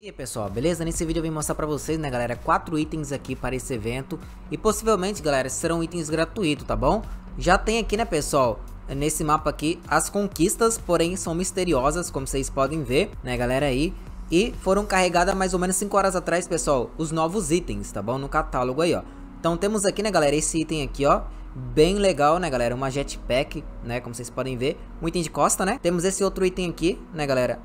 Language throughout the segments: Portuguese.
E aí pessoal, beleza? Nesse vídeo eu vim mostrar pra vocês, né galera, quatro itens aqui para esse evento E possivelmente, galera, serão itens gratuitos, tá bom? Já tem aqui, né pessoal, nesse mapa aqui, as conquistas, porém são misteriosas, como vocês podem ver, né galera aí E foram carregadas mais ou menos 5 horas atrás, pessoal, os novos itens, tá bom? No catálogo aí, ó Então temos aqui, né galera, esse item aqui, ó Bem legal, né galera, uma jetpack, né, como vocês podem ver Um item de costa, né? Temos esse outro item aqui, né galera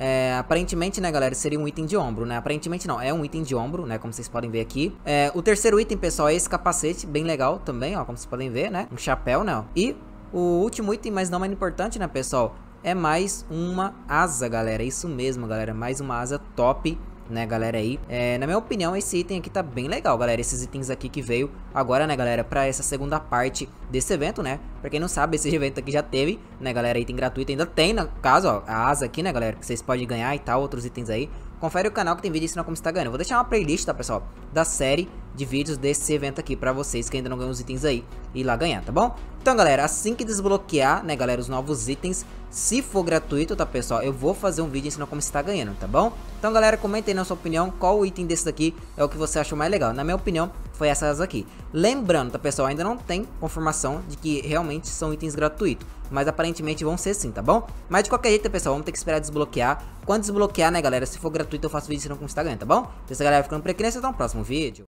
é, aparentemente, né, galera, seria um item de ombro, né? Aparentemente não, é um item de ombro, né, como vocês podem ver aqui. É, o terceiro item, pessoal, é esse capacete, bem legal também, ó, como vocês podem ver, né? Um chapéu, né? E o último item, mas não menos importante, né, pessoal? É mais uma asa, galera. Isso mesmo, galera. Mais uma asa top né, galera aí. É, na minha opinião, esse item aqui tá bem legal, galera. Esses itens aqui que veio agora, né, galera, pra essa segunda parte desse evento, né? Pra quem não sabe, esse evento aqui já teve, né, galera, item gratuito. Ainda tem, no caso, ó, a asa aqui, né, galera, que vocês podem ganhar e tal, outros itens aí. Confere o canal que tem vídeo ensinando como está ganhando. vou deixar uma playlist, tá, pessoal? Da série de vídeos desse evento aqui pra vocês que ainda não ganham os itens aí. E lá ganhar, tá bom? Então, galera, assim que desbloquear, né, galera, os novos itens, se for gratuito, tá, pessoal, eu vou fazer um vídeo ensinando como você tá ganhando, tá bom? Então, galera, comenta aí na sua opinião qual item desse daqui é o que você achou mais legal. Na minha opinião, foi essas aqui. Lembrando, tá, pessoal, ainda não tem confirmação de que realmente são itens gratuitos, mas aparentemente vão ser sim, tá bom? Mas de qualquer jeito, pessoal, vamos ter que esperar desbloquear. Quando desbloquear, né, galera, se for gratuito, eu faço vídeo ensinando como você tá ganhando, tá bom? Então, galera, ficando por aqui, né? Até o próximo vídeo.